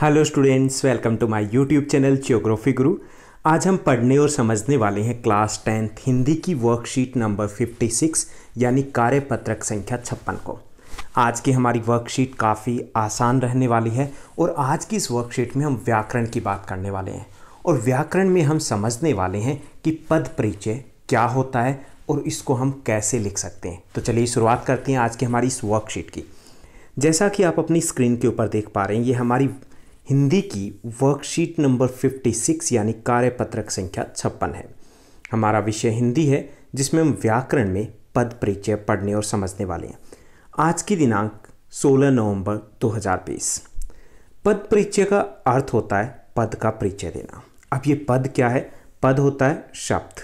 hello students welcome to my YouTube channel geography Guru आज हम पढ़ने और समझने वाले हैं क्लास टेंथ हिंदी की वर्कशीट नंबर 56 यानी कार्यपत्रक संख्या छप्पन को आज की हमारी वर्कशीट काफ़ी आसान रहने वाली है और आज की इस वर्कशीट में हम व्याकरण की बात करने वाले हैं और व्याकरण में हम समझने वाले हैं कि पद परिचय क्या होता है और इसको हम कैसे लिख सकते हैं तो चलिए शुरुआत करते हैं आज की हमारी इस वर्कशीट की जैसा कि आप अपनी स्क्रीन के ऊपर देख पा रहे हैं ये हमारी हिंदी की वर्कशीट नंबर 56 यानी कार्यपत्रक संख्या छप्पन है हमारा विषय हिंदी है जिसमें हम व्याकरण में पद परिचय पढ़ने और समझने वाले हैं आज की दिनांक 16 नवंबर 2020 पद परिचय का अर्थ होता है पद का परिचय देना अब ये पद क्या है पद होता है शब्द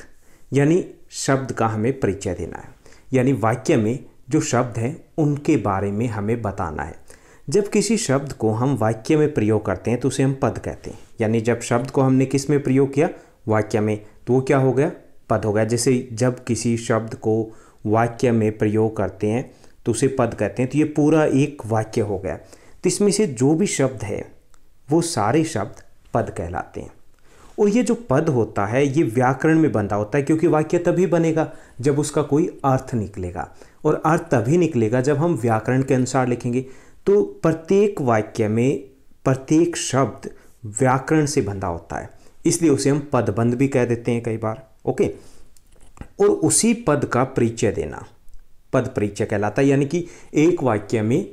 यानी शब्द का हमें परिचय देना है यानी वाक्य में जो शब्द हैं उनके बारे में हमें बताना है जब किसी शब्द को हम वाक्य में प्रयोग करते हैं तो उसे हम पद कहते हैं यानी जब शब्द को हमने किस में प्रयोग किया वाक्य में तो वो क्या हो गया पद हो गया जैसे जब किसी शब्द को वाक्य में प्रयोग करते हैं तो उसे पद कहते हैं तो ये पूरा एक वाक्य हो गया तो इसमें से जो भी शब्द है वो सारे शब्द पद कहलाते हैं और ये जो पद होता है ये व्याकरण में बंधा होता है क्योंकि वाक्य तभी बनेगा जब उसका कोई अर्थ निकलेगा और अर्थ तभी निकलेगा जब हम व्याकरण के अनुसार लिखेंगे तो प्रत्येक वाक्य में प्रत्येक शब्द व्याकरण से बंधा होता है इसलिए उसे हम पदबंध भी कह देते हैं कई बार ओके और उसी पद का परिचय देना पद परिचय कहलाता है यानी कि एक वाक्य में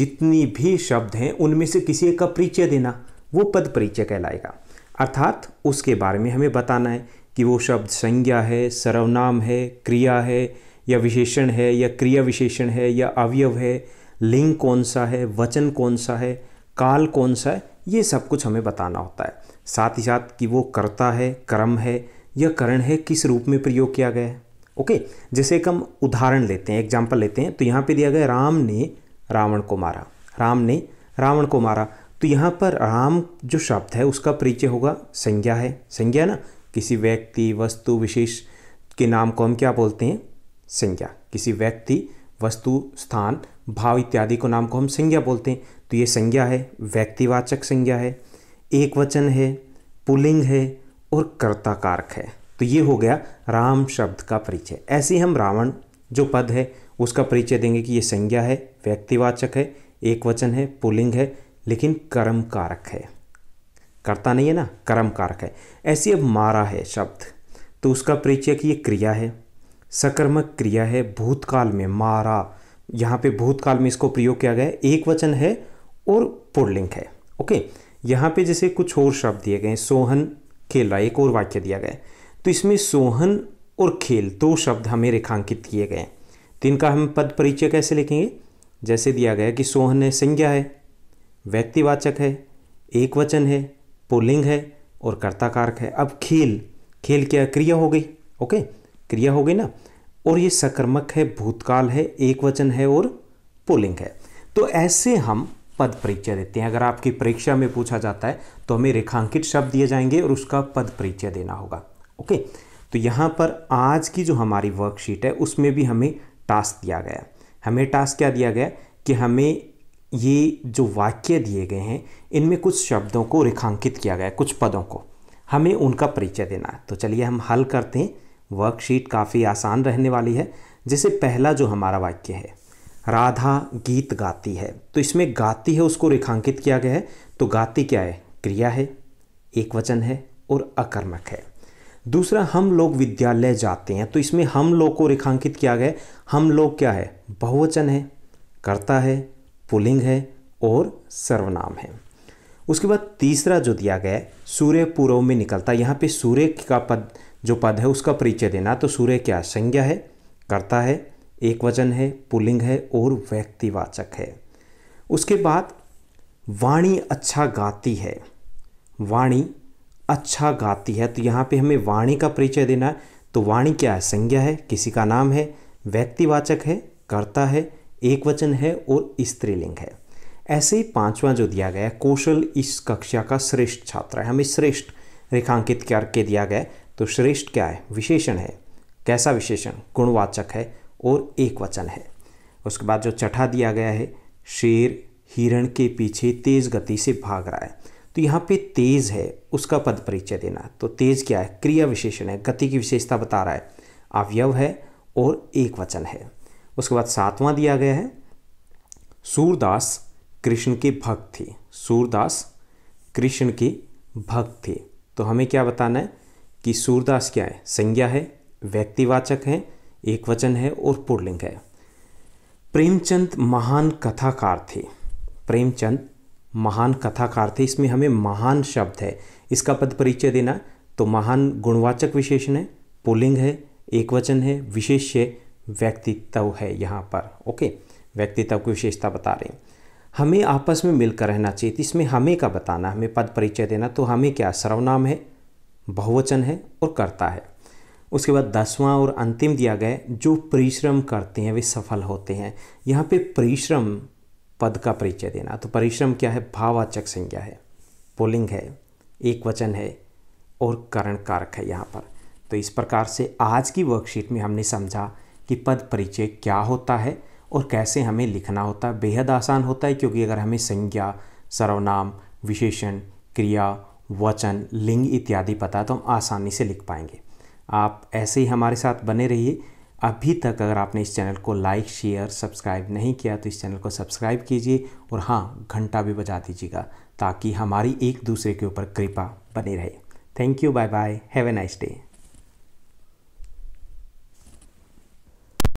जितनी भी शब्द हैं उनमें से किसी एक का परिचय देना वो पद परिचय कहलाएगा अर्थात उसके बारे में हमें बताना है कि वो शब्द संज्ञा है सर्वनाम है क्रिया है या विशेषण है या क्रिया विशेषण है या अवयव है लिंग कौन सा है वचन कौन सा है काल कौन सा है ये सब कुछ हमें बताना होता है साथ ही साथ कि वो करता है कर्म है या करण है किस रूप में प्रयोग किया गया है ओके जैसे एक हम उदाहरण लेते हैं एग्जाम्पल लेते हैं तो यहाँ पे दिया गया राम ने रावण को मारा राम ने रावण को मारा तो यहाँ पर राम जो शब्द है उसका परिचय होगा संज्ञा है संज्ञा ना किसी व्यक्ति वस्तु विशेष के नाम को हम क्या बोलते हैं संज्ञा किसी व्यक्ति वस्तु स्थान भाव इत्यादि को नाम को हम संज्ञा बोलते हैं तो ये संज्ञा है व्यक्तिवाचक संज्ञा है एक वचन है पुलिंग है और कर्ता कारक है तो ये हो गया राम शब्द का परिचय ऐसे हम रावण जो पद है उसका परिचय देंगे कि ये संज्ञा है व्यक्तिवाचक है एक वचन है पुलिंग है लेकिन कर्म कारक है करता नहीं है ना कर्म कारक है ऐसी अब मारा है शब्द तो उसका परिचय कि ये क्रिया है सकर्मक क्रिया है भूतकाल में मारा यहाँ पे भूतकाल में इसको प्रयोग किया गया एक वचन है और पुरलिंग है ओके यहाँ पे जैसे कुछ और शब्द दिए गए सोहन खेल रहा एक और वाक्य दिया गया तो इसमें सोहन और खेल दो शब्द हमें रेखांकित किए गए तो इनका हम पद परिचय कैसे लिखेंगे जैसे दिया गया कि सोहन है संज्ञा है व्यक्तिवाचक है एक वचन है पुलिंग है और कर्ताकारक है अब खेल खेल क्या क्रिया हो गई ओके क्रिया हो गई ना और ये सकर्मक है भूतकाल है एक वचन है और पुलिंग है तो ऐसे हम पद परिचय देते हैं अगर आपकी परीक्षा में पूछा जाता है तो हमें रेखांकित शब्द दिए जाएंगे और उसका पद परिचय देना होगा ओके तो यहाँ पर आज की जो हमारी वर्कशीट है उसमें भी हमें टास्क दिया गया हमें टास्क क्या दिया गया कि हमें ये जो वाक्य दिए गए हैं इनमें कुछ शब्दों को रेखांकित किया गया कुछ पदों को हमें उनका परिचय देना है तो चलिए हम हल करते हैं वर्कशीट काफ़ी आसान रहने वाली है जैसे पहला जो हमारा वाक्य है राधा गीत गाती है तो इसमें गाती है उसको रेखांकित किया गया है तो गाती क्या है क्रिया है एक वचन है और अकर्मक है दूसरा हम लोग विद्यालय जाते हैं तो इसमें हम लोग को रेखांकित किया गया हम लोग क्या है बहुवचन है कर्ता है पुलिंग है और सर्वनाम है उसके बाद तीसरा जो दिया गया है सूर्य पूर्व में निकलता यहाँ पे सूर्य का पद जो पद है उसका परिचय देना तो सूर्य क्या संज्ञा है कर्ता है एक वचन है पुलिंग है और व्यक्तिवाचक है उसके बाद वाणी अच्छा गाती है वाणी अच्छा गाती है तो यहाँ पे हमें वाणी का परिचय देना है तो वाणी क्या है संज्ञा है किसी का नाम है व्यक्तिवाचक है कर्ता है एक वचन है और स्त्रीलिंग है ऐसे ही पांचवा जो दिया गया कौशल इस कक्षा का श्रेष्ठ छात्र है हमें श्रेष्ठ रेखांकित करके दिया गया तो श्रेष्ठ क्या है विशेषण है कैसा विशेषण गुणवाचक है और एक वचन है उसके बाद जो चटा दिया गया है शेर हिरण के पीछे तेज़ गति से भाग रहा है तो यहाँ पे तेज़ है उसका पद परिचय देना तो तेज़ क्या है क्रिया विशेषण है गति की विशेषता बता रहा है अवयव है और एक वचन है उसके बाद सातवां दिया गया है सूरदास कृष्ण के भक्त थे सूरदास कृष्ण के भक्त थे तो हमें क्या बताना है कि सूरदास क्या है संज्ञा है व्यक्तिवाचक है एक वचन है और पुरलिंग है प्रेमचंद महान कथाकार थे प्रेमचंद महान कथाकार थे इसमें हमें महान शब्द है इसका पद परिचय देना तो महान गुणवाचक विशेषण है पुलिंग है एक वचन है विशेष्य व्यक्तित्व है यहाँ पर ओके व्यक्तित्व की विशेषता बता रहे हैं हमें आपस में मिलकर रहना चाहिए इसमें हमें का बताना हमें पद परिचय देना तो हमें क्या सर्वनाम है बहुवचन है और करता है उसके बाद दसवां और अंतिम दिया गया जो परिश्रम करते हैं वे सफल होते हैं यहाँ पे परिश्रम पद का परिचय देना तो परिश्रम क्या है भाववाचक संज्ञा है पुलिंग है एक वचन है और करण कारक है यहाँ पर तो इस प्रकार से आज की वर्कशीट में हमने समझा कि पद परिचय क्या होता है और कैसे हमें लिखना होता है बेहद आसान होता है क्योंकि अगर हमें संज्ञा सर्वनाम विशेषण क्रिया वचन लिंग इत्यादि पता तो हम आसानी से लिख पाएंगे आप ऐसे ही हमारे साथ बने रहिए अभी तक अगर आपने इस चैनल को लाइक शेयर सब्सक्राइब नहीं किया तो इस चैनल को सब्सक्राइब कीजिए और हाँ घंटा भी बजा दीजिएगा ताकि हमारी एक दूसरे के ऊपर कृपा बनी रहे thank you bye bye have a nice day